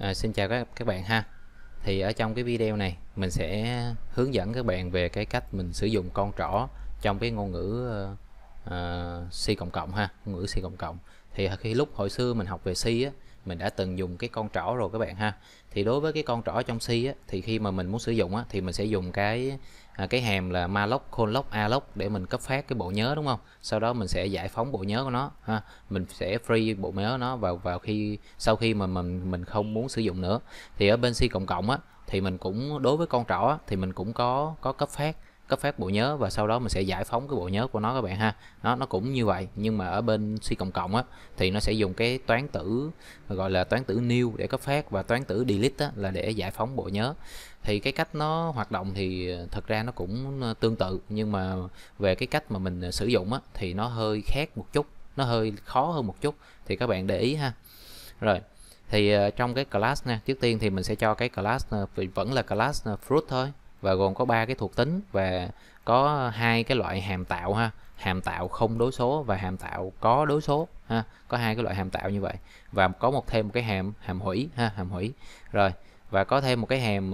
À, xin chào các các bạn ha thì ở trong cái video này mình sẽ hướng dẫn các bạn về cái cách mình sử dụng con trỏ trong cái ngôn ngữ uh, ờ, C à, cộng cộng ha ngôn ngữ C cộng cộng thì khi lúc hồi xưa mình học về C á, mình đã từng dùng cái con trỏ rồi các bạn ha thì đối với cái con trỏ trong si á, thì khi mà mình muốn sử dụng á, thì mình sẽ dùng cái à, cái hàm là malloc conloc alloc để mình cấp phát cái bộ nhớ đúng không sau đó mình sẽ giải phóng bộ nhớ của nó ha mình sẽ free bộ nhớ nó vào vào khi sau khi mà mình mình không muốn sử dụng nữa thì ở bên si cộng cộng á thì mình cũng đối với con trỏ á, thì mình cũng có có cấp phát cấp phát bộ nhớ và sau đó mình sẽ giải phóng cái bộ nhớ của nó các bạn ha nó nó cũng như vậy nhưng mà ở bên C cộng cộng á thì nó sẽ dùng cái toán tử gọi là toán tử new để cấp phát và toán tử delete á, là để giải phóng bộ nhớ thì cái cách nó hoạt động thì ờ, thật ra nó cũng ờ, tương tự nhưng mà về cái cách mà mình ờ, sử dụng á, thì nó hơi khác một chút nó hơi khó hơn một chút thì các bạn để ý ha rồi thì trong cái class nha trước tiên thì mình sẽ cho cái class vẫn là class fruit thôi và gồm có ba cái thuộc tính và có hai cái loại hàm tạo ha hàm tạo không đối số và hàm tạo có đối số ha có hai cái loại hàm tạo như vậy và có một thêm một cái hàm hàm hủy ha hàm hủy rồi và có thêm một cái hàm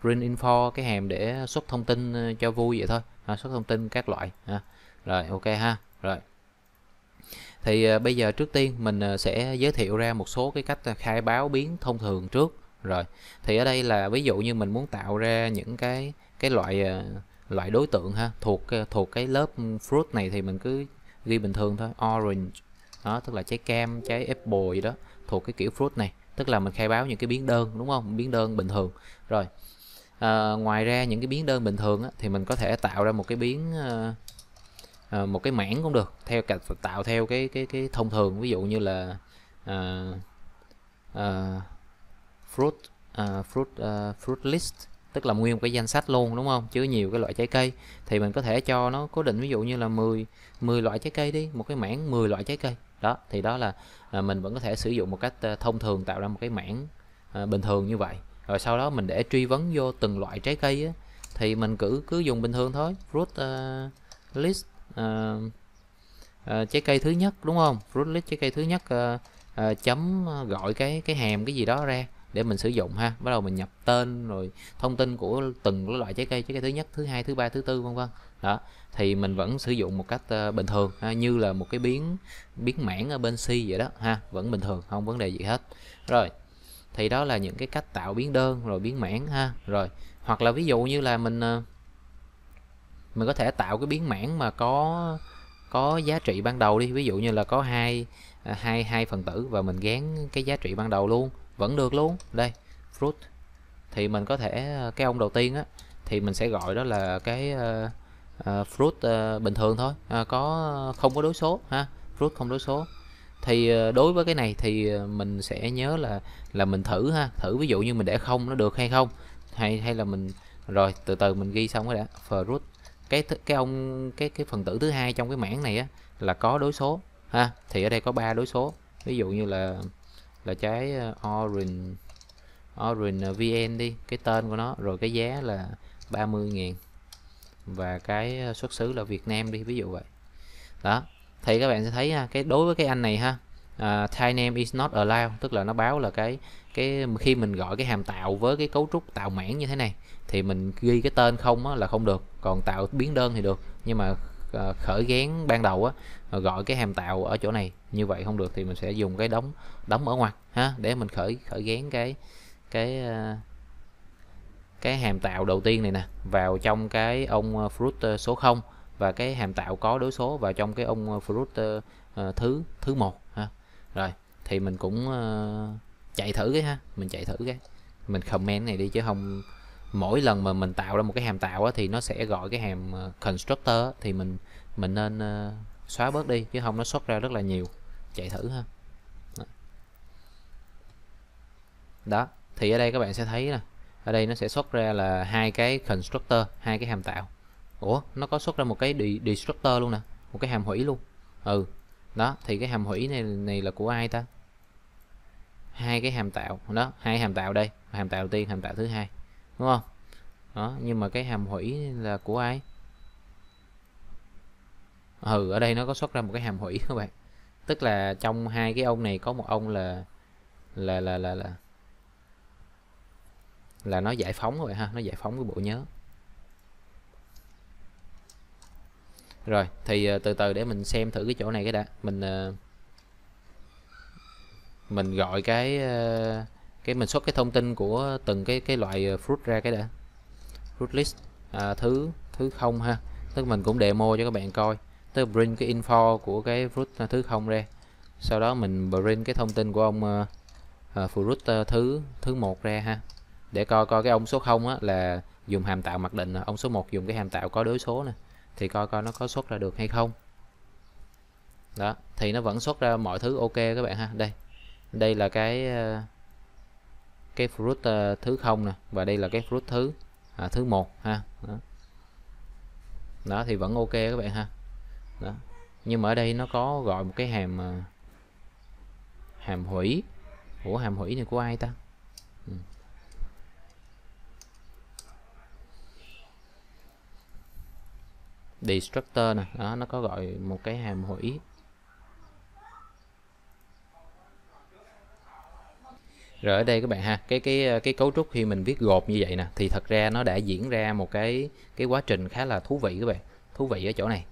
print ờ, info cái hàm để xuất thông tin ờ, cho vui vậy thôi ha, xuất thông tin các loại ha. rồi ok ha rồi thì ờ, bây giờ trước tiên mình sẽ giới thiệu ra một số cái cách khai báo biến thông thường trước rồi thì ở đây là ví dụ như mình muốn tạo ra những cái cái loại ờ, loại đối tượng ha thuộc ờ, thuộc cái lớp fruit này thì mình cứ ghi bình thường thôi orange đó tức là trái cam trái apple gì đó thuộc cái kiểu fruit này tức là mình khai báo những cái biến đơn đúng không biến đơn bình thường rồi à, ngoài ra những cái biến đơn bình thường á, thì mình có thể tạo ra một cái biến à, một cái mảng cũng được theo cách tạo theo cái cái cái thông thường ví dụ như là à, à, fruit uh, fruit uh, fruit list tức là nguyên một cái danh sách luôn đúng không chứa nhiều cái loại trái cây thì mình có thể cho nó cố định ví dụ như là 10 10 loại trái cây đi một cái mảng 10 loại trái cây đó thì đó là à, mình vẫn có thể sử dụng một cách à, thông thường tạo ra một cái mảng à, bình thường như vậy rồi sau đó mình để truy vấn vô từng loại trái cây á, thì mình cứ cứ dùng bình thường thôi fruit uh, list uh, uh, trái cây thứ nhất đúng không fruit list trái cây thứ nhất uh, uh, chấm gọi cái cái hàm cái gì đó ra để mình sử dụng ha bắt đầu mình nhập tên rồi thông tin của từng loại trái cây trái cây thứ nhất thứ hai thứ ba thứ tư vân vân đó thì mình vẫn sử dụng một cách uh, bình thường ha, như là một cái biến biến mảng ở bên C vậy đó ha vẫn bình thường không vấn đề gì hết rồi thì đó là những cái cách tạo biến đơn rồi biến mảng ha rồi hoặc là ví dụ như là mình uh, mình có thể tạo cái biến mảng mà có có giá trị ban đầu đi ví dụ như là có hai à, hai hai phần tử và mình gán cái giá trị ban đầu luôn vẫn được luôn đây fruit thì mình có thể ờ, cái ông đầu tiên á thì mình sẽ gọi đó là cái uh, fruit uh, bình thường thôi uh, có không có đối số ha fruit không đối số thì uh, đối với cái này thì mình sẽ nhớ là là mình thử ha thử ví dụ như mình để không nó được hay không hay hay là mình rồi từ từ mình ghi xong cái đã fruit cái cái ông cái cái phần tử thứ hai trong cái mảng này á là có đối số ha thì ở đây có ba đối số ví dụ như là là trái ờ, orange orange ờ, vn đi cái tên của nó rồi cái giá là 30.000 và cái ờ, xuất xứ là Việt Nam đi ví dụ vậy đó thì các bạn sẽ thấy ha, cái đối với cái anh này ha uh, à, type name is not allowed tức là nó báo là cái cái khi mình gọi cái hàm tạo với cái cấu trúc tạo mảng như thế này thì mình ghi cái tên không á, là không được còn tạo biến đơn thì được nhưng mà uh, khởi gán ban đầu á, gọi cái hàm tạo ở chỗ này như vậy không được thì mình sẽ dùng cái đóng đóng ở ngoặt ha để mình khởi khởi gán cái cái ờ, cái hàm tạo đầu tiên này nè vào trong cái ông ờ, fruit ờ, số 0 và cái hàm tạo có đối số vào trong cái ông fruit thứ thứ một ha rồi thì mình cũng chạy thử cái ha mình chạy thử cái mình comment này đi chứ không mỗi lần mà mình tạo ra một cái hàm tạo á, thì nó sẽ gọi cái hàm constructor thì mình mình nên xóa bớt đi chứ không nó xuất ra rất là nhiều chạy thử ha đó thì ở đây các bạn sẽ thấy nè ở đây nó sẽ xuất ra là hai cái constructor hai cái hàm tạo ủa nó có xuất ra một cái destructor luôn nè một cái hàm hủy luôn ừ đó thì cái hàm hủy này này là của ai ta hai cái hàm tạo đó hai hàm tạo đây hàm tạo đầu tiên hàm tạo thứ hai đúng không đó nhưng mà cái hàm hủy là của ai ừ ở đây nó có xuất ra một cái hàm hủy các bạn tức là trong hai cái ông này có một ông là là là là là là nó giải phóng rồi ha nó giải phóng cái bộ nhớ rồi thì ờ, từ từ để mình xem thử cái chỗ này cái đã mình ờ, mình gọi cái ờ, cái mình xuất cái thông tin của từng cái cái loại fruit ra cái đã fruit list à, thứ thứ không ha tức mình cũng demo cho các bạn coi tức bring cái info của cái root à, thứ không ra sau đó mình bring cái thông tin của ông uh, uh, phụ root thứ thứ một ra ha để coi coi cái ông số 0 á, là dùng hàm tạo mặc định ông số 1 dùng cái hàm tạo có đối số nè thì coi coi nó có xuất ra được hay không đó thì nó vẫn xuất ra mọi thứ ok các bạn ha đây đây là cái ờ, cái fruit ờ, thứ không nè và đây là cái fruit thứ à, thứ một ha đó. đó thì vẫn ok các bạn ha đó. nhưng mà ở đây nó có gọi một cái hàm à, hàm hủy của hàm hủy này của ai ta ừ. destructor nè đó nó có gọi một cái hàm hủy rồi ở đây các bạn ha cái cái à, cái cấu trúc khi mình viết gột như vậy nè thì thật ra nó đã diễn ra một cái cái quá trình khá là thú vị các bạn thú vị ở chỗ này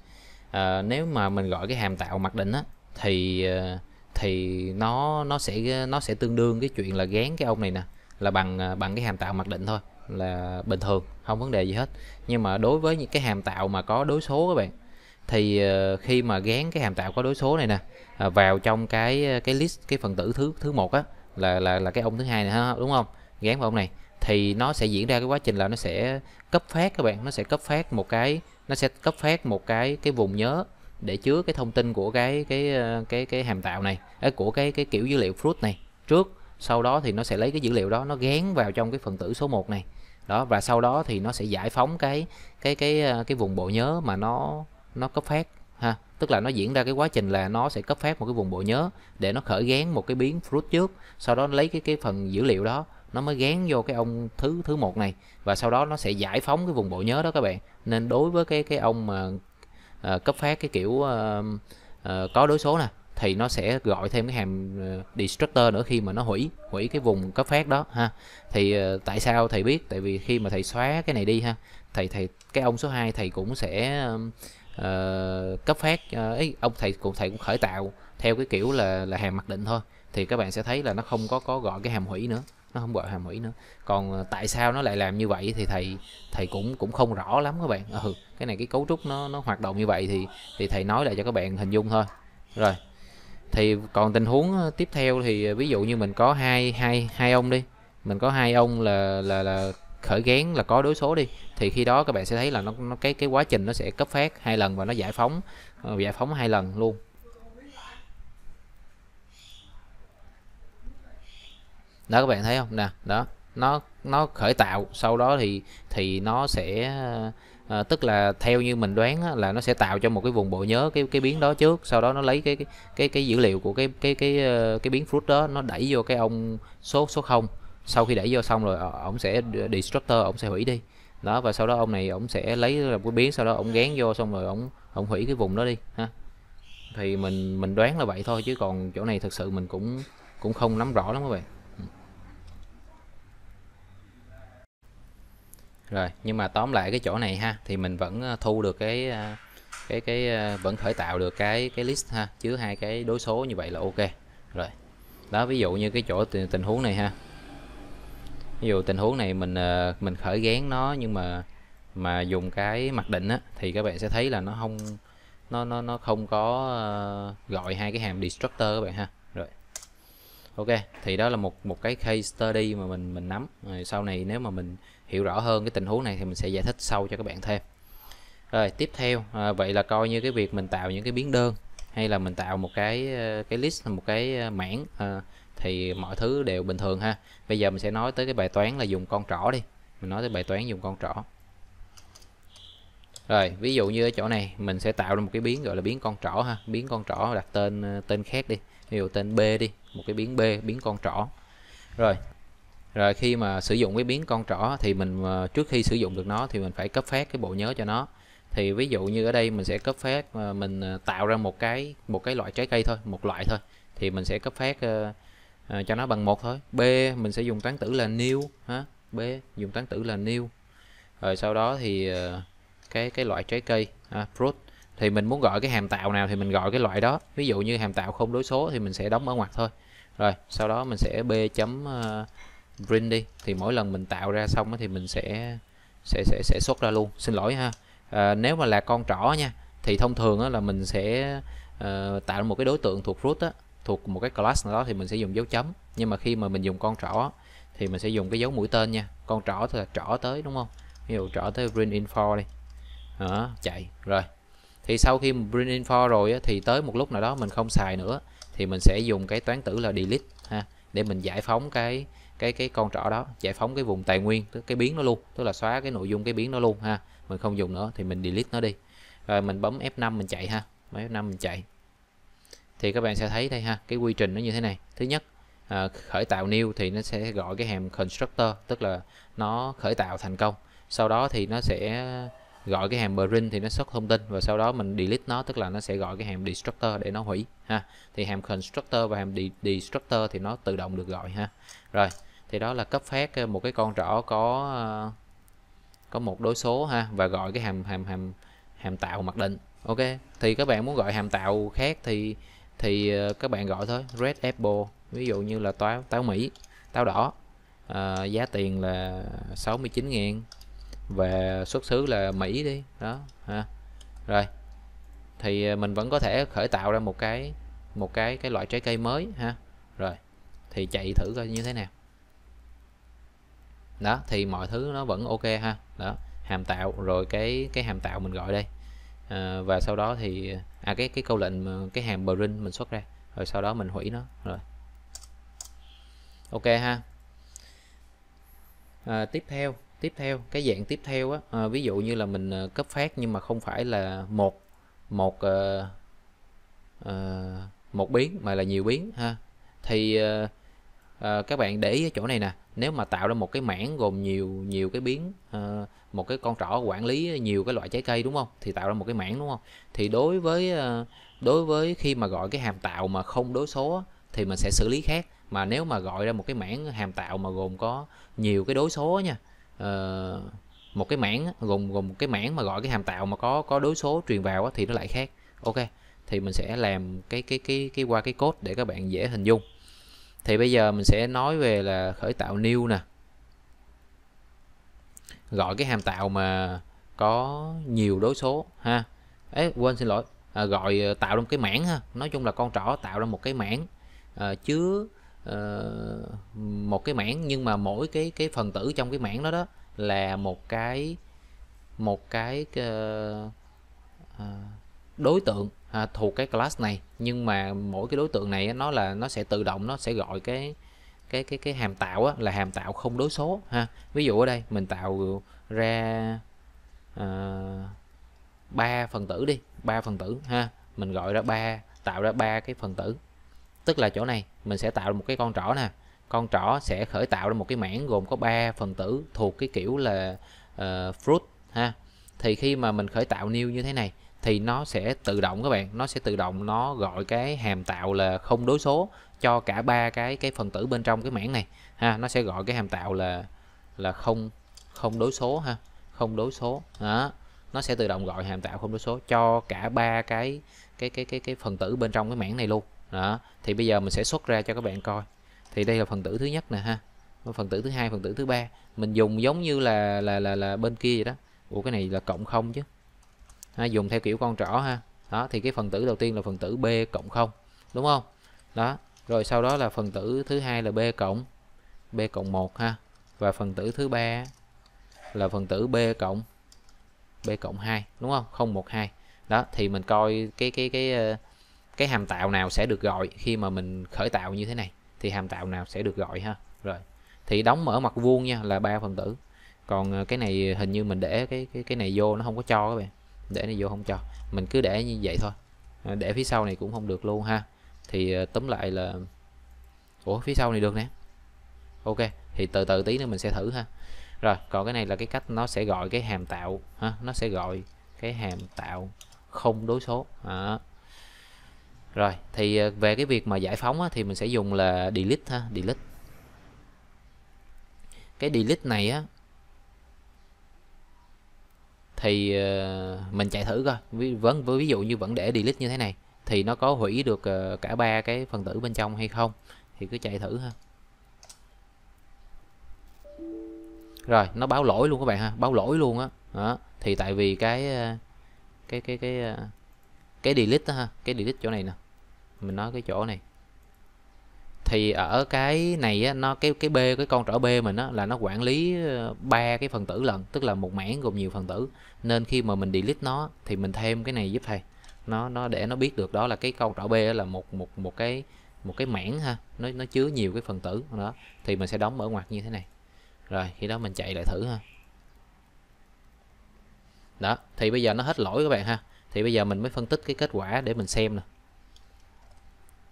Ờ, nếu mà mình gọi cái hàm tạo mặc định á thì ờ, thì nó nó sẽ nó sẽ tương đương cái chuyện là gán cái ông này nè là bằng ờ, bằng cái hàm tạo mặc định thôi là bình thường không vấn đề gì hết nhưng mà đối với những cái hàm tạo mà có đối số các bạn thì khi mà gán cái hàm tạo có đối số này nè vào trong cái cái list cái phần tử thứ thứ một á là là là cái ông thứ hai này ha đúng không gán vào ông này thì nó sẽ diễn ra cái quá trình là nó sẽ cấp phát các bạn nó sẽ cấp phát một cái nó sẽ cấp phát một cái cái vùng nhớ để chứa cái thông tin của cái cái ờ, cái cái hàm tạo này ấy ờ, của cái cái kiểu dữ liệu fruit này trước sau đó thì nó sẽ lấy cái dữ liệu đó nó gán vào trong cái phần tử số 1 này đó và sau đó thì nó sẽ giải phóng cái cái cái ờ, cái vùng bộ nhớ mà nó nó cấp phát ha tức là nó diễn ra cái quá trình là nó sẽ cấp phát một cái vùng bộ nhớ để nó khởi gán một cái biến fruit trước sau đó lấy cái cái phần dữ liệu đó nó mới gán vô cái ông thứ thứ một này và sau đó nó sẽ giải phóng cái vùng bộ nhớ đó các bạn nên đối với cái cái ông mà uh, cấp phát cái kiểu uh, uh, có đối số nè thì nó sẽ gọi thêm cái hàm destructor nữa khi mà nó hủy hủy cái vùng cấp phát đó ha thì uh, tại sao thầy biết tại vì khi mà thầy xóa cái này đi ha thầy thầy cái ông số 2 thầy cũng sẽ uh, cấp phát uh, ấy ông thầy cũng thầy cũng khởi tạo theo cái kiểu là là hàm mặc định thôi thì các bạn sẽ thấy là nó không có có gọi cái hàm hủy nữa nó không gọi hàm mỹ nữa còn ờ, tại sao nó lại làm như vậy thì thầy thầy cũng cũng không rõ lắm các bạn ừ cái này cái cấu trúc nó nó hoạt động như vậy thì thì thầy nói lại cho các bạn hình dung thôi rồi thì còn tình huống ờ, tiếp theo thì ờ, ví dụ như mình có hai hai hai ông đi mình có hai ông là là là khởi gán là có đối số đi thì khi đó các bạn sẽ thấy là nó, nó cái cái quá trình nó sẽ cấp phát hai lần và nó giải phóng giải phóng hai lần luôn đó các bạn thấy không nè đó nó nó khởi tạo sau đó thì thì nó sẽ à, tức là theo như mình đoán á, là nó sẽ tạo cho một cái vùng bộ nhớ cái cái biến đó trước sau đó nó lấy cái cái cái, dữ liệu của cái cái cái ờ, cái, biến fruit đó nó đẩy vô cái ông số số không sau khi đẩy vô xong rồi ờ, ổng sẽ destructor ổng sẽ hủy đi đó và sau đó ông này ổng sẽ lấy làm cái biến sau đó ổng gán vô xong rồi ổng ổng hủy cái vùng đó đi ha thì mình mình đoán là vậy thôi chứ còn chỗ này thực sự mình cũng cũng không nắm rõ lắm các bạn rồi nhưng mà tóm lại cái chỗ này ha thì mình vẫn ờ, thu được cái ờ, cái cái ờ, vẫn khởi tạo được cái cái list ha chứa hai cái đối số như vậy là ok rồi đó ví dụ như cái chỗ tình, tình huống này ha ví dụ tình huống này mình mình khởi gán nó nhưng mà mà dùng cái mặc định á thì các bạn sẽ thấy là nó không nó nó nó không có gọi hai cái hàm destructor các bạn ha rồi ok thì đó là một một cái case study mà mình mình nắm rồi sau này nếu mà mình hiểu rõ hơn cái tình huống này thì mình sẽ giải thích sâu cho các bạn thêm rồi tiếp theo à, vậy là coi như cái việc mình tạo những cái biến đơn hay là mình tạo một cái ờ, cái list một cái ờ, mảng à, thì mọi thứ đều bình thường ha bây giờ mình sẽ nói tới cái bài toán là dùng con trỏ đi mình nói tới bài toán dùng con trỏ rồi ví dụ như ở chỗ này mình sẽ tạo ra một cái biến gọi là biến con trỏ ha biến con trỏ đặt tên tên khác đi ví dụ tên b đi một cái biến b biến con trỏ rồi rồi khi mà sử dụng cái biến con trỏ thì mình ờ, trước khi sử dụng được nó thì mình phải cấp phép cái bộ nhớ cho nó thì ví dụ như ở đây mình sẽ cấp phép ờ, mình ờ, tạo ra một cái một cái loại trái cây thôi một loại thôi thì mình sẽ cấp phát uh, cho nó bằng một thôi b mình sẽ dùng toán tử là new ha b dùng toán tử là new rồi sau đó thì uh, cái cái loại trái cây ha, fruit thì mình muốn gọi cái hàm tạo nào thì mình gọi cái loại đó ví dụ như hàm tạo không đối số thì mình sẽ đóng ở ngoặc thôi rồi sau đó mình sẽ b chấm uh, print đi thì mỗi lần mình tạo ra xong thì mình sẽ sẽ sẽ sẽ xuất ra luôn xin lỗi ha à, nếu mà là con trỏ nha thì thông thường là mình sẽ uh, tạo một cái đối tượng thuộc root á thuộc một cái class nào đó thì mình sẽ dùng dấu chấm nhưng mà khi mà mình dùng con trỏ thì mình sẽ dùng cái dấu mũi tên nha con trỏ thì là trỏ tới đúng không ví dụ trỏ tới print info đi đó, chạy rồi thì sau khi mình print info rồi thì tới một lúc nào đó mình không xài nữa thì mình sẽ dùng cái toán tử là delete ha để mình giải phóng cái cái cái con trỏ đó giải phóng cái vùng tài nguyên tức cái biến nó luôn tức là xóa cái nội dung cái biến nó luôn ha mình không dùng nữa thì mình delete nó đi rồi mình bấm F5 mình chạy ha mấy F5 mình chạy thì các bạn sẽ thấy đây ha cái quy trình nó như thế này thứ nhất à, khởi tạo new thì nó sẽ gọi cái hàm constructor tức là nó khởi tạo thành công sau đó thì nó sẽ gọi cái hàm print thì nó xuất thông tin và sau đó mình delete nó tức là nó sẽ gọi cái hàm destructor để nó hủy ha thì hàm constructor và hàm destructor thì nó tự động được gọi ha rồi thì đó là cấp phép ờ, một cái con rõ có ờ, có một đối số ha và gọi cái hàm hàm hàm hàm tạo mặc định ok thì các bạn muốn gọi hàm tạo khác thì thì ờ, các bạn gọi thôi red apple ví dụ như là táo táo mỹ táo đỏ à, giá tiền là 69 000 về xuất xứ là Mỹ đi đó ha rồi thì à, mình vẫn có thể khởi tạo ra một cái một cái cái loại trái cây mới ha rồi thì chạy thử coi như thế nào đó thì mọi thứ nó vẫn ok ha đó hàm tạo rồi cái cái hàm tạo mình gọi đây à, và sau đó thì à cái cái câu lệnh cái hàm brin mình xuất ra rồi sau đó mình hủy nó rồi ok ha à, tiếp theo tiếp theo cái dạng tiếp theo á à, ví dụ như là mình ờ, cấp phát nhưng mà không phải là một một uh, uh, một biến mà là nhiều biến ha thì uh, uh, các bạn để ý ở chỗ này nè nếu mà tạo ra một cái mảng gồm nhiều nhiều cái biến uh, một cái con trỏ quản lý nhiều cái loại trái cây đúng không thì tạo ra một cái mảng đúng không thì đối với uh, đối với khi mà gọi cái hàm tạo mà không đối số thì mình sẽ xử lý khác mà nếu mà gọi ra một cái mảng hàm tạo mà gồm có nhiều cái đối số nha uh, một cái mảng gồm gồm một cái mảng mà gọi cái hàm tạo mà có có đối số truyền vào thì nó lại khác ok thì mình sẽ làm cái cái cái cái qua cái code để các bạn dễ hình dung thì bây giờ mình sẽ nói về là khởi tạo new nè gọi cái hàm tạo mà có nhiều đối số ha ấy quên xin lỗi à, gọi ờ, tạo ra một cái mảng ha nói chung là con trỏ tạo ra một cái mảng à, chứa Ờ, một cái mảng nhưng mà mỗi cái cái phần tử trong cái mảng đó đó là một cái một cái uh, đối tượng à, thuộc cái class này nhưng mà mỗi cái đối tượng này nó là nó sẽ tự động nó sẽ gọi cái cái cái cái hàm tạo là hàm tạo không đối số ha ví dụ ở đây mình tạo ra ba uh, phần tử đi ba phần tử ha mình gọi ra ba tạo ra ba cái phần tử tức là chỗ này mình sẽ tạo một cái con trỏ nè con trỏ sẽ khởi tạo ra một cái mảng gồm có 3 phần tử thuộc cái kiểu là uh, fruit ha thì khi mà mình khởi tạo new như thế này thì nó sẽ tự động các bạn nó sẽ tự động nó gọi cái hàm tạo là không đối số cho cả ba cái cái phần tử bên trong cái mảng này ha nó sẽ gọi cái hàm tạo là là không không đối số ha không đối số đó nó sẽ tự động gọi hàm tạo không đối số cho cả ba cái cái cái cái cái phần tử bên trong cái mảng này luôn đó thì bây giờ mình sẽ xuất ra cho các bạn coi thì đây là phần tử thứ nhất nè ha phần tử thứ hai phần tử thứ ba mình dùng giống như là là là là bên kia vậy đó Ủa cái này là cộng không chứ ha, dùng theo kiểu con trỏ ha đó thì cái phần tử đầu tiên là phần tử b cộng không đúng không đó rồi sau đó là phần tử thứ hai là b cộng b cộng một ha và phần tử thứ ba là phần tử b cộng b cộng hai đúng không không một hai đó thì mình coi cái cái cái ờ, cái hàm tạo nào sẽ được gọi khi mà mình khởi tạo như thế này thì hàm tạo nào sẽ được gọi ha rồi thì đóng mở mặt vuông nha là ba phần tử còn ờ, cái này hình như mình để cái cái cái này vô nó không có cho các bạn để này vô không cho mình cứ để như vậy thôi ờ, để phía sau này cũng không được luôn ha thì ờ, tóm lại là ủa phía sau này được nè ok thì từ từ tí nữa mình sẽ thử ha rồi còn cái này là cái cách nó sẽ gọi cái hàm tạo ha nó sẽ gọi cái hàm tạo không đối số à, rồi thì ờ, về cái việc mà giải phóng á, thì mình sẽ dùng là delete ha delete cái delete này á thì ờ, mình chạy thử coi vẫn với ví dụ như vẫn để delete như thế này thì nó có hủy được ờ, cả ba cái phần tử bên trong hay không thì cứ chạy thử ha rồi nó báo lỗi luôn các bạn ha báo lỗi luôn á đó. đó thì tại vì cái cái cái cái cái delete đó ha cái delete chỗ này nè mình nói cái chỗ này thì ở cái này á, nó cái cái b cái con trỏ b mình á, là nó quản lý ờ, ba cái phần tử lần tức là một mảng gồm nhiều phần tử nên khi mà mình delete nó thì mình thêm cái này giúp thầy nó nó để nó biết được đó là cái con trỏ b là một một một cái một cái mảng ha nó nó chứa nhiều cái phần tử đó thì mình sẽ đóng mở ngoặc như thế này rồi khi đó mình chạy lại thử ha đó thì bây giờ nó hết lỗi các bạn ha thì bây giờ mình mới phân tích cái kết quả để mình xem nè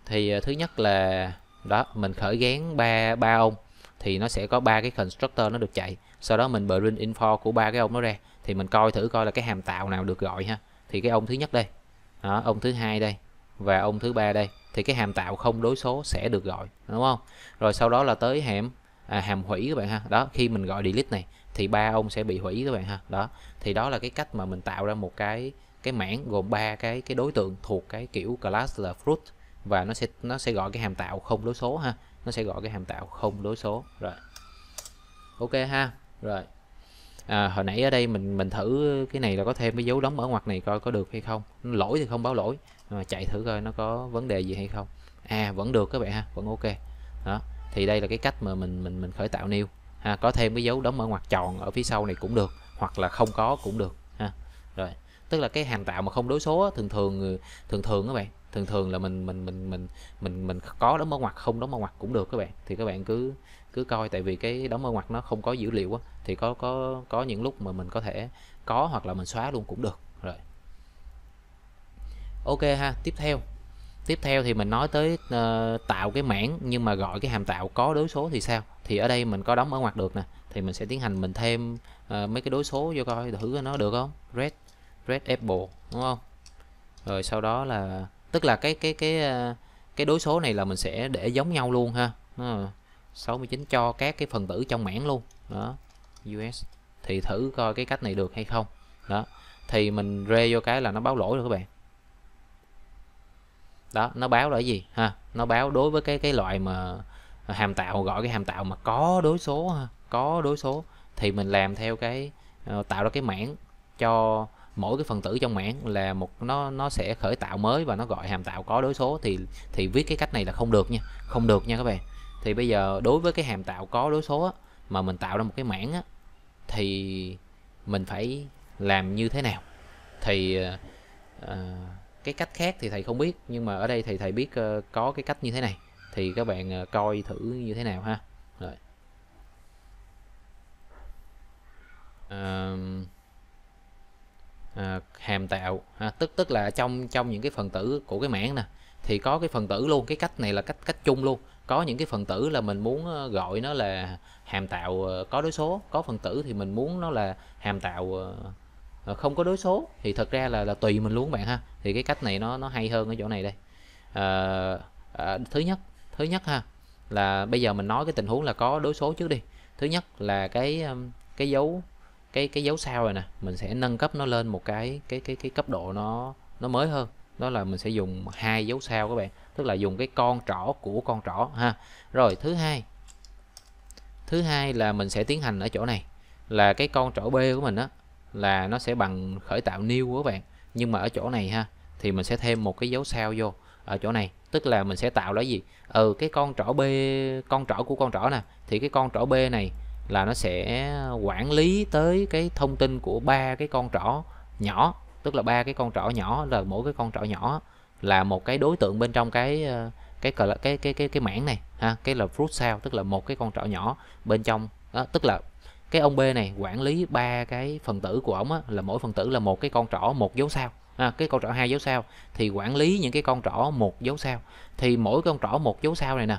thì ờ, thứ nhất là đó mình khởi gán ba ba ông thì nó sẽ có ba cái constructor nó được chạy sau đó mình bring info của ba cái ông nó ra thì mình coi thử coi là cái hàm tạo nào được gọi ha thì cái ông thứ nhất đây đó, ông thứ hai đây và ông thứ ba đây thì cái hàm tạo không đối số sẽ được gọi đúng không rồi sau đó là tới hàm à, hàm hủy các bạn ha đó khi mình gọi delete này thì ba ông sẽ bị hủy các bạn ha đó thì đó là cái cách mà mình tạo ra một cái cái mảng gồm ba cái cái đối tượng thuộc cái kiểu class là fruit và nó sẽ nó sẽ gọi cái hàm tạo không đối số ha nó sẽ gọi cái hàm tạo không đối số rồi ok ha rồi à, hồi nãy ở đây mình mình thử cái này là có thêm cái dấu đóng ở ngoặc này coi có được hay không lỗi thì không báo lỗi mà chạy thử coi nó có vấn đề gì hay không à vẫn được các bạn ha vẫn ok đó thì đây là cái cách mà mình mình mình khởi tạo new ha có thêm cái dấu đóng ở ngoặc tròn ở phía sau này cũng được hoặc là không có cũng được ha rồi tức là cái hàm tạo mà không đối số thường thường thường thường các bạn thường thường là mình mình mình mình mình mình có đóng mở ngoặc không đóng mở ngoặc cũng được các bạn thì các bạn cứ cứ coi tại vì cái đóng mở ngoặc nó không có dữ liệu á thì có có có những lúc mà mình có thể có hoặc là mình xóa luôn cũng được rồi ok ha tiếp theo tiếp theo thì mình nói tới uh, tạo cái mảng nhưng mà gọi cái hàm tạo có đối số thì sao thì ở đây mình có đóng mở ngoặc được nè thì mình sẽ tiến hành mình thêm uh, mấy cái đối số vô coi thử nó được không red red apple đúng không rồi sau đó là tức là cái cái cái ờ, cái đối số này là mình sẽ để giống nhau luôn ha 69 ờ, cho các cái phần tử trong mảng luôn đó US thì thử coi cái cách này được hay không đó thì mình rê vô cái là nó báo lỗi rồi các bạn đó nó báo là cái gì ha nó báo đối với cái cái loại mà hàm tạo gọi cái hàm tạo mà có đối số ha có đối số thì mình làm theo cái ờ, tạo ra cái mảng cho mỗi cái phần tử trong mảng là một nó nó sẽ khởi tạo mới và nó gọi hàm tạo có đối số thì thì viết cái cách này là không được nha không được nha các bạn thì bây giờ đối với cái hàm tạo có đối số á, mà mình tạo ra một cái mảng á, thì mình phải làm như thế nào thì uh, cái cách khác thì thầy không biết nhưng mà ở đây thì thầy biết uh, có cái cách như thế này thì các bạn uh, coi thử như thế nào ha rồi um, à, hàm tạo à, tức tức là trong trong những cái phần tử của cái mảng nè thì có cái phần tử luôn cái cách này là cách cách chung luôn có những cái phần tử là mình muốn ờ, gọi nó là hàm tạo ờ, có đối số có phần tử thì mình muốn nó là hàm tạo ờ, không có đối số thì thật ra là là tùy mình luôn bạn ha thì cái cách này nó nó hay hơn ở chỗ này đây à, à, thứ nhất thứ nhất ha là bây giờ mình nói cái tình huống là có đối số trước đi thứ nhất là cái cái dấu cái cái dấu sao rồi nè mình sẽ nâng cấp nó lên một cái cái cái cái cấp độ nó nó mới hơn đó là mình sẽ dùng hai dấu sao các bạn tức là dùng cái con trỏ của con trỏ ha rồi thứ hai thứ hai là mình sẽ tiến hành ở chỗ này là cái con trỏ b của mình á là nó sẽ bằng khởi tạo new của các bạn nhưng mà ở chỗ này ha thì mình sẽ thêm một cái dấu sao vô ở chỗ này tức là mình sẽ tạo là gì ừ cái con trỏ b con trỏ của con trỏ nè thì cái con trỏ b này là nó sẽ quản lý tới cái thông tin của ba cái con trỏ nhỏ tức là ba cái con trỏ nhỏ là mỗi cái con trỏ nhỏ là một cái đối tượng bên trong cái ờ, cái cái cái cái cái, cái mảng này ha cái là fruit sao, tức là một cái con trỏ nhỏ bên trong đó, tức là cái ông B này quản lý ba cái phần tử của ông á, là mỗi phần tử là một cái con trỏ một dấu sao à, cái con trỏ hai dấu sao thì quản lý những cái con trỏ một dấu sao thì mỗi con trỏ một dấu sao này nè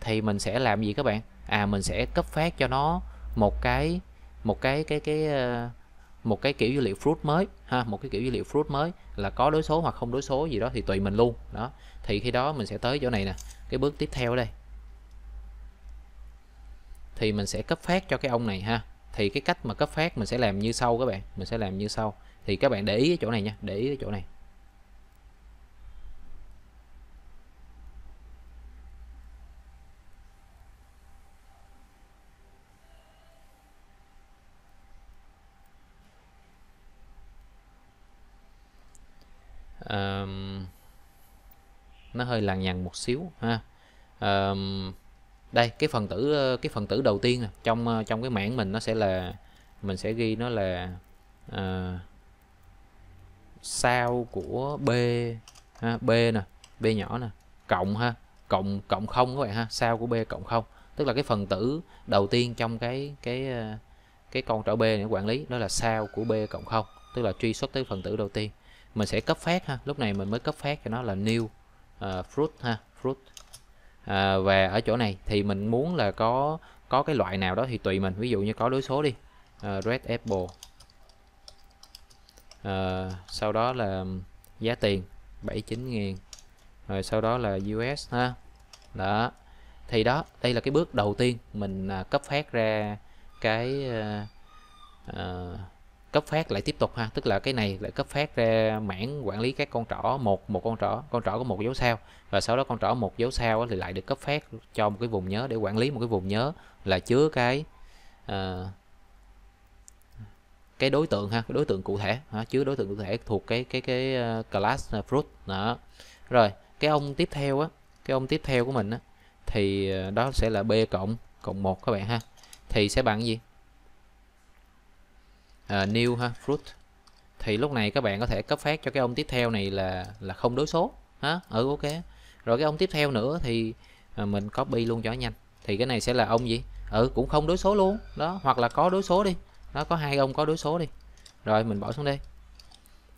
thì mình sẽ làm gì các bạn à mình sẽ cấp phát cho nó một cái một cái cái cái ờ, một cái kiểu dữ liệu fruit mới ha một cái kiểu dữ liệu fruit mới là có đối số hoặc không đối số gì đó thì tùy mình luôn đó thì khi đó mình sẽ tới chỗ này nè cái bước tiếp theo đây thì mình sẽ cấp phát cho cái ông này ha thì cái cách mà cấp phát mình sẽ làm như sau các bạn mình sẽ làm như sau thì các bạn để ý cái chỗ này nha để ý cái chỗ này um, nó hơi lằng nhằng một xíu ha um, đây cái phần tử ờ, cái phần tử đầu tiên trong ờ, trong cái mảng mình nó sẽ là mình sẽ ghi nó là uh, sao của b ha, b nè b nhỏ nè cộng ha cộng cộng không các bạn ha sao của b cộng không tức là cái phần tử đầu tiên trong cái cái cái con trỏ b để quản lý đó là sao của b cộng không tức là truy xuất tới phần tử đầu tiên mình sẽ cấp phát ha lúc này mình mới cấp phát cho nó là new uh, fruit ha fruit à, và ở chỗ này thì mình muốn là có có cái loại nào đó thì tùy mình ví dụ như có đối số đi uh, red apple uh, sau đó là giá tiền 79 ngàn rồi sau đó là US ha đó thì đó đây là cái bước đầu tiên mình uh, cấp phát ra cái uh, uh, cấp phát lại tiếp tục ha tức là cái này lại cấp phát ra mảng quản lý các con trỏ một một con trỏ con trỏ có một dấu sao và sau đó con trỏ một dấu sao thì lại được cấp phát cho một cái vùng nhớ để quản lý một cái vùng nhớ là chứa cái uh, cái đối tượng ha cái đối tượng cụ thể ha, chứa đối tượng cụ thể thuộc cái cái cái ờ, class ờ, fruit đó rồi cái ông tiếp theo á cái ông tiếp theo của mình á thì đó sẽ là b cộng cộng một các bạn ha thì sẽ bằng gì uh, new ha fruit thì lúc này các bạn có thể cấp phát cho cái ông tiếp theo này là là không đối số hả ừ ok rồi cái ông tiếp theo nữa thì ờ, mình copy luôn cho nhanh thì cái này sẽ là ông gì ừ cũng không đối số luôn đó hoặc là có đối số đi nó có hai ông có đối số đi rồi mình bỏ xuống đây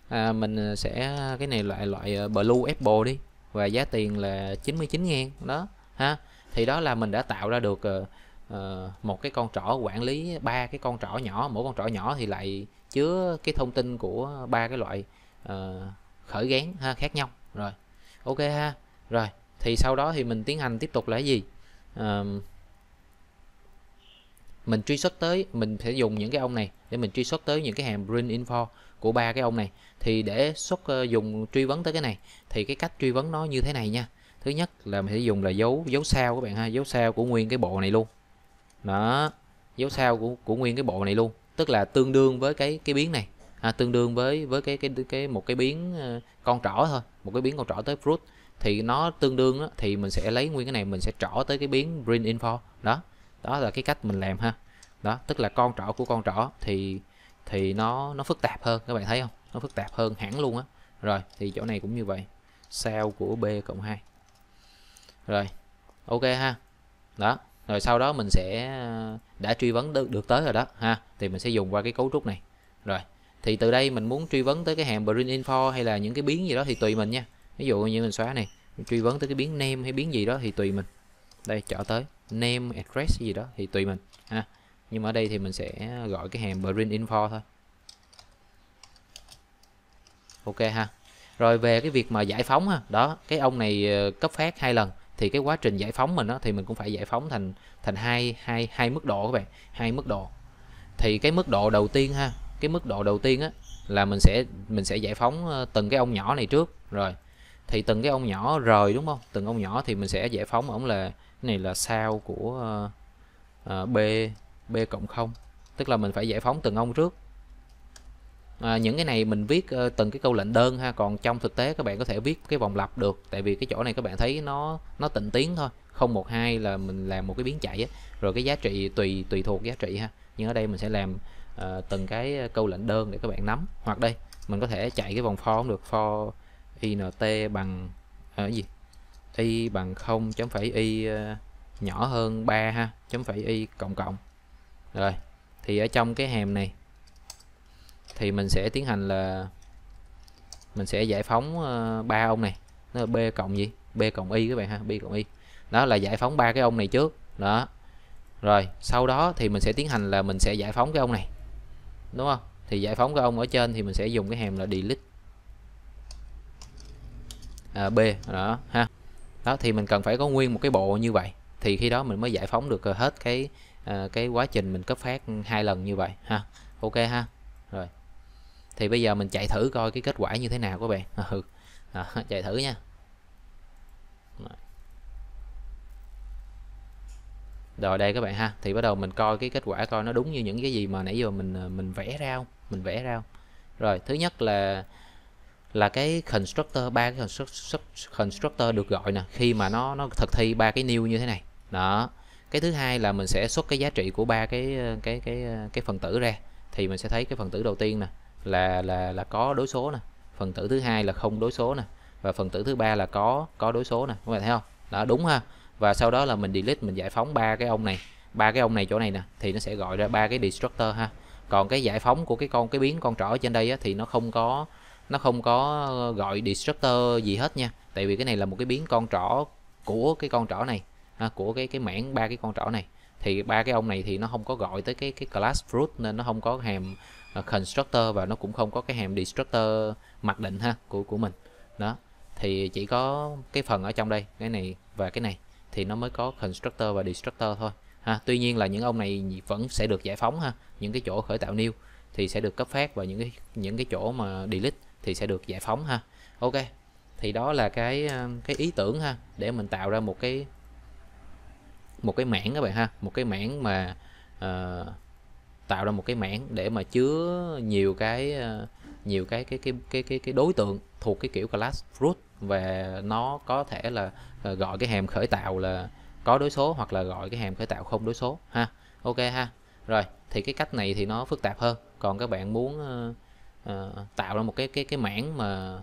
à, mình ờ, sẽ cái này loại loại blue apple đi và giá tiền là 99 ngàn đó ha thì đó là mình đã tạo ra được Ờ, một cái con trỏ quản lý ba cái con trỏ nhỏ mỗi con trỏ nhỏ thì lại chứa cái thông tin của ba cái loại uh, khởi gán ha, khác nhau rồi ok ha rồi thì sau đó thì mình tiến hành tiếp tục là cái gì uh, mình truy xuất tới mình sẽ dùng những cái ông này để mình truy xuất tới những cái hàm bring info của ba cái ông này thì để xuất uh, dùng truy vấn tới cái này thì cái cách truy vấn nó như thế này nha thứ nhất là mình sẽ dùng là dấu dấu sao các bạn ha dấu sao của nguyên cái bộ này luôn đó dấu sao của của nguyên cái bộ này luôn tức là tương đương với cái cái biến này à, tương đương với với cái cái cái một cái biến ờ, con trỏ thôi một cái biến con trỏ tới fruit thì nó tương đương á, thì mình sẽ lấy nguyên cái này mình sẽ trỏ tới cái biến bring info đó đó là cái cách mình làm ha đó tức là con trỏ của con trỏ thì thì nó nó phức tạp hơn các bạn thấy không nó phức tạp hơn hẳn luôn á rồi thì chỗ này cũng như vậy sao của b cộng 2 rồi ok ha đó rồi sau đó mình sẽ ờ, đã truy vấn được tới rồi đó ha thì mình sẽ dùng qua cái cấu trúc này rồi thì từ đây mình muốn truy vấn tới cái hàm bring info hay là những cái biến gì đó thì tùy mình nha ví dụ như mình xóa này mình truy vấn tới cái biến name hay biến gì đó thì tùy mình đây trở tới name address gì đó thì tùy mình ha nhưng mà ở đây thì mình sẽ gọi cái hàm bring info thôi ok ha rồi về cái việc mà giải phóng ha đó cái ông này ờ, cấp phát hai lần thì cái quá trình giải phóng mình đó, thì mình cũng phải giải phóng thành thành hai hai hai mức độ các bạn hai mức độ thì cái mức độ đầu tiên ha cái mức độ đầu tiên á là mình sẽ mình sẽ giải phóng ờ, từng cái ông nhỏ này trước rồi thì từng cái ông nhỏ rời đúng không từng ông nhỏ thì mình sẽ giải phóng ổng là cái này là sao của uh, b b cộng không tức là mình phải giải phóng từng ông trước à, những cái này mình viết uh, từng cái câu lệnh đơn ha còn trong thực tế các bạn có thể viết cái vòng lặp được tại vì cái chỗ này các bạn thấy nó nó tịnh tiến thôi không một hai là mình làm một cái biến chạy á. rồi cái giá trị tùy tùy thuộc giá trị ha nhưng ở đây mình sẽ làm uh, từng cái ờ, câu lệnh đơn để các bạn nắm hoặc đây mình có thể chạy cái vòng for cũng được for int bằng uh, gì y bằng 0 chấm phẩy y nhỏ hơn 3 ha chấm phẩy y cộng cộng rồi thì ở trong cái hàm này thì mình sẽ tiến hành là mình sẽ giải phóng ờ, ba ông này nó là b cộng gì b cộng y các bạn ha b cộng y đó là giải phóng ba cái ông này trước đó rồi sau đó thì mình sẽ tiến hành là mình sẽ giải phóng cái ông này đúng không thì giải phóng cái ông ở trên thì mình sẽ dùng cái hàm là delete à, b đó ha đó thì mình cần phải có nguyên một cái bộ như vậy thì khi đó mình mới giải phóng được ờ, hết cái ờ, cái quá trình mình cấp phát hai lần như vậy ha ok ha rồi thì bây giờ mình chạy thử coi cái kết quả như thế nào các bạn ừ. à, chạy thử nha rồi đây các bạn ha thì bắt đầu mình coi cái kết quả coi nó đúng như những cái gì mà nãy giờ mình à, mình vẽ ra không mình vẽ ra không rồi thứ nhất là là cái constructor ba cái constructor được gọi nè khi mà nó nó thực thi ba cái new như thế này đó cái thứ hai là mình sẽ xuất cái giá trị của ba cái à, cái cái à, cái phần tử ra thì mình sẽ thấy cái phần tử đầu tiên nè là là là có đối số nè phần tử thứ hai là không đối số nè và phần tử thứ ba là có có đối số nè các bạn thấy không đó đúng ha và sau đó là mình delete mình giải phóng ba cái ông này ba cái ông này chỗ này nè thì nó sẽ gọi ra ba cái destructor ha còn cái giải phóng của cái con cái biến con trỏ ở trên đây á, thì nó không có nó không có gọi destructor gì hết nha tại vì cái này là một cái biến con trỏ của cái con trỏ này ha, của cái cái mảng ba cái con trỏ này thì ba cái ông này thì nó không có gọi tới cái cái class fruit nên nó không có hàm ờ, constructor và nó cũng không có cái hàm destructor mặc định ha của của mình đó thì chỉ có cái phần ở trong đây cái này và cái này thì nó mới có constructor và destructor thôi ha tuy nhiên là những ông này vẫn sẽ được giải phóng ha những cái chỗ khởi tạo new thì sẽ được cấp phát và những cái những cái chỗ mà delete thì sẽ được giải phóng ha ok thì đó là cái ờ, cái ý tưởng ha để mình tạo ra một cái một cái mảng các bạn ha một cái mảng mà uh, tạo ra một cái mảng để mà chứa nhiều cái uh, nhiều cái cái cái cái cái cái đối tượng thuộc cái kiểu class root và nó có thể là uh, gọi cái hàm khởi tạo là có đối số hoặc là gọi cái hàm khởi tạo không đối số ha ok ha rồi thì cái cách này thì nó phức tạp hơn còn các bạn muốn uh, uh, tạo ra một cái cái cái mảng mà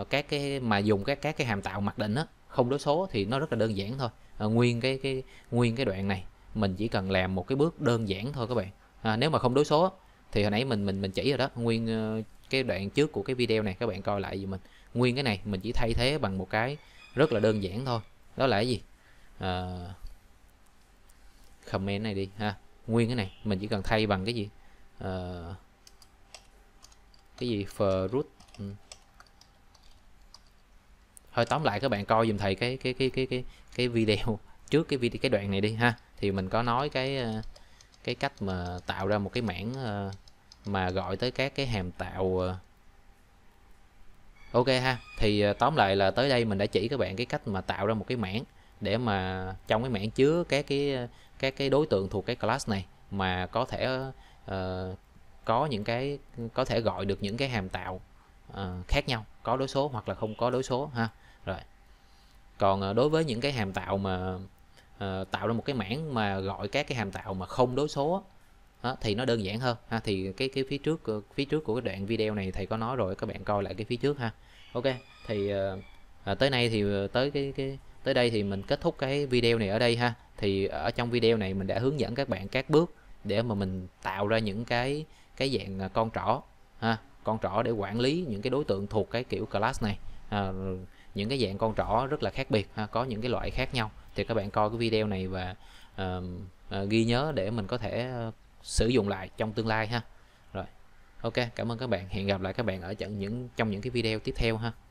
uh, các cái mà dùng các các cái hàm tạo mặc định đó không đối số thì nó rất là đơn giản thôi à, nguyên cái cái nguyên cái đoạn này mình chỉ cần làm một cái bước đơn giản thôi các bạn à, nếu mà không đối số thì hồi nãy mình mình mình chỉ rồi đó nguyên ờ, cái đoạn trước của cái video này các bạn coi lại gì mình nguyên cái này mình chỉ thay thế bằng một cái rất là đơn giản thôi đó là cái gì à, comment này đi ha nguyên cái này mình chỉ cần thay bằng cái gì à, cái gì for root ừ thôi tóm lại các bạn coi dùm thầy cái cái cái cái cái cái video trước cái video cái đoạn này đi ha thì mình có nói cái ờ, cái cách mà tạo ra một cái mảng ờ, mà gọi tới các cái hàm tạo ờ. ok ha thì tóm lại là tới đây mình đã chỉ các bạn cái cách mà tạo ra một cái mảng để mà trong cái mảng chứa các cái các cái đối tượng thuộc cái class này mà có thể uh, có những cái có thể gọi được những cái hàm tạo uh, khác nhau có đối số hoặc là không có đối số ha rồi còn ờ, đối với những cái hàm tạo mà uh, tạo ra một cái mảng mà gọi các cái hàm tạo mà không đối số đó, thì nó đơn giản hơn ha thì cái cái phía trước ờ, phía trước của cái đoạn video này thầy có nói rồi các bạn coi lại cái phía trước ha ok thì uh, tới nay thì tới cái cái tới đây thì mình kết thúc cái video này ở đây ha thì ở trong video này mình đã hướng dẫn các bạn các bước để mà mình tạo ra những cái cái dạng con trỏ ha con trỏ để quản lý những cái đối tượng thuộc cái kiểu class này à, những cái dạng con trỏ rất là khác biệt ha, có những cái loại khác nhau thì các bạn coi cái video này và uh, uh, ghi nhớ để mình có thể uh, sử dụng lại trong tương lai ha rồi ok cảm ơn các bạn hẹn gặp lại các bạn ở những trong những cái video tiếp theo ha